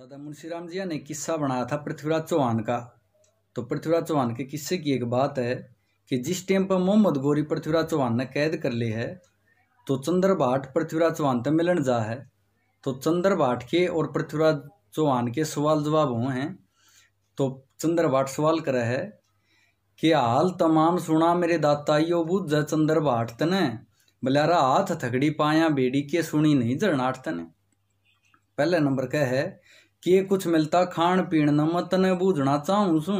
दादा मुंशीराम जिया ने किस्सा बनाया था पृथ्वीराज चौहान का तो पृथ्वीराज चौहान के किस्से की एक बात है कि जिस टाइम पर मोहम्मद गौरी पृथ्वीराज चौहान ने कैद कर ली है तो चंद्रभाट पृथ्वीराज चौहान तक मिलन जा है तो चंद्रभाट के और पृथ्वीराज चौहान के सवाल जवाब हुए हैं तो चंद्रभाट सवाल करे है कि हाल तमाम सुना मेरे दाताइयो यो ज चंद्रभाट तने बल्यारा हाथ थकड़ी पाया बेड़ी के सुनी नहीं जरनाट तने पहले नंबर कह है के कुछ मिलता खान पीण न मैं तने बूझना चाहूँ सू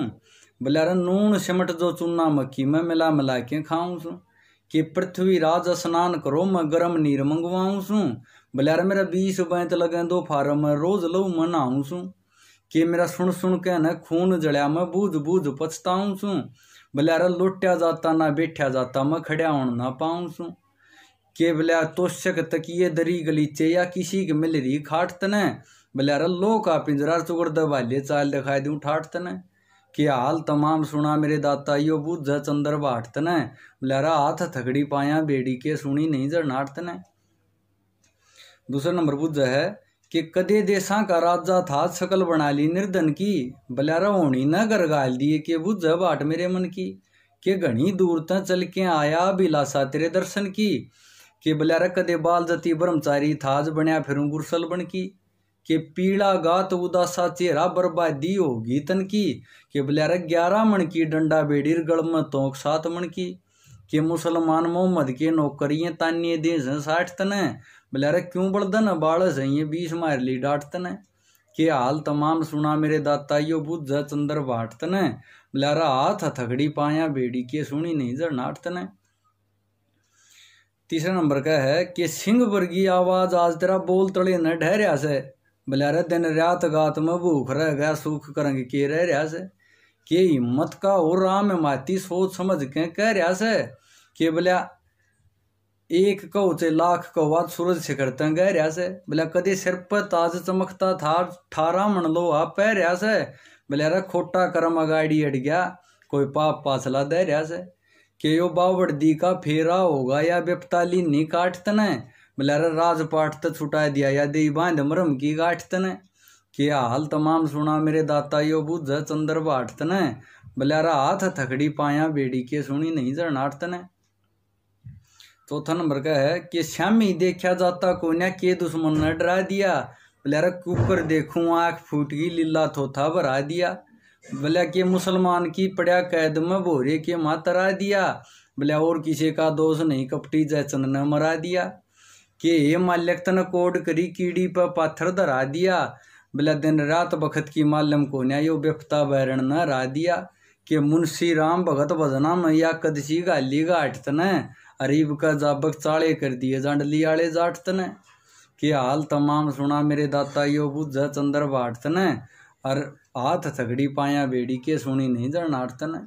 बोला नून सिमट जो चूना मक्खी में मिला मिला के खाऊँ सू कि पृथ्वी राज स्नान करो मैं गर्म नीर मंगवाऊँ सू बोला मेरा बीस बैंत लगे दो फार मैं रोज लो मैं नहाऊँ सू कि मेरा सुन सुन के न खून जड़या मैं बूझ बूझ पछताऊँ सू बोला लुटिया जाता ना बैठा जाता मैं खड़ा होना ना पाऊँ सू के बोला तोशक तकिए दरी गलीचे या किसी के मिल रही खाट तने अरे लो का पिंजरा चुगड़ तो दबाले चाल दिखाई दू ठाठ तने कि हाल तमाम सुना मेरे दाता यो बुझ चंदर बाट बोले अरे हाथ थकड़ी पाया बेड़ी के सुनी नहीं जड़नाट न दूसरा नंबर बुझ है कि कदे देशा का राजा था शकल बना ली निर्धन की बलैरा होनी न गर गाल दिए के बुझ बाट मेरे मन की के घनी दूर तक चल के आया अभिलाषा तेरे दर्शन की के बलैरा कदे बाल जती ब्रह्मचारी थाज बनया फिर गुरसल बन की के पीला गात उदासा चेहरा बर्बादी होगी तन की कि बलियार ग्यारह मण की डंडा बेड़ी गड़ तोंक सात मण की कि मुसलमान मोहम्मद के नौकरियाँ तानिए दे साठ तने बलियार क्यों बलदन बाल सही बीस मार ली डांट तने के हाल तमाम सुना मेरे दाता यो बुद्ध चंद्र बाट तने बलियारा हाथ थकड़ी पाया बेड़ी के सुनी नहीं जर नाट तने तीसरा नंबर का है कि सिंह वर्गी आवाज आज तेरा बोल तड़े न ठहरिया से बल्यारे दिन रात गात में भूख रह गया सुख करंग के रह रहा से के हिम्मत का और राम माती सोच समझ के कह रहा से के बोल्या एक कहो चे लाख को बात सूरज से करते गह रहा से बोलिया कदे सिर पर ताज चमकता था ठारा मन लो आप पह रहा से बोला खोटा करम अगाड़ी अट गया कोई पाप पासला दे रहा से के यो बावड़ दी का फेरा होगा या बेपताली नहीं काटते ना बलारा राजपाट तो छुटा दिया या दे बांध मरम की गाठ तने के हाल तमाम सुना मेरे दाता यो बुझ चंद्र बाट तने बलारा हाथ थकड़ी पाया बेड़ी के सुनी नहीं जरनाट तने चौथा नंबर का है कि श्यामी देखा जाता कोन्या के दुश्मन ने डरा दिया बलैरा कुकर देखूं आँख फूट गई लीला थोथा भरा दिया बलिया के मुसलमान की पड़ा कैद में भोरे के मातरा दिया बलिया और किसी का दोष नहीं कपटी जयचंद ने मरा दिया कि ये माल्यक्तन कोड करी कीड़ी पर पाथर धरा दिया बोला दिन रात बखत की मालम को यो बेफ्ता बैरण न रा दिया कि मुंशी राम भगत भजना मैया कदसी गाली घाट तने अरीब का जाबक चाले कर दिए जांडली आले जाट तने कि हाल तमाम सुना मेरे दाता यो बुझ चंद्र बाट तने और हाथ थगड़ी पाया बेड़ी के सुनी नहीं जरनाट तने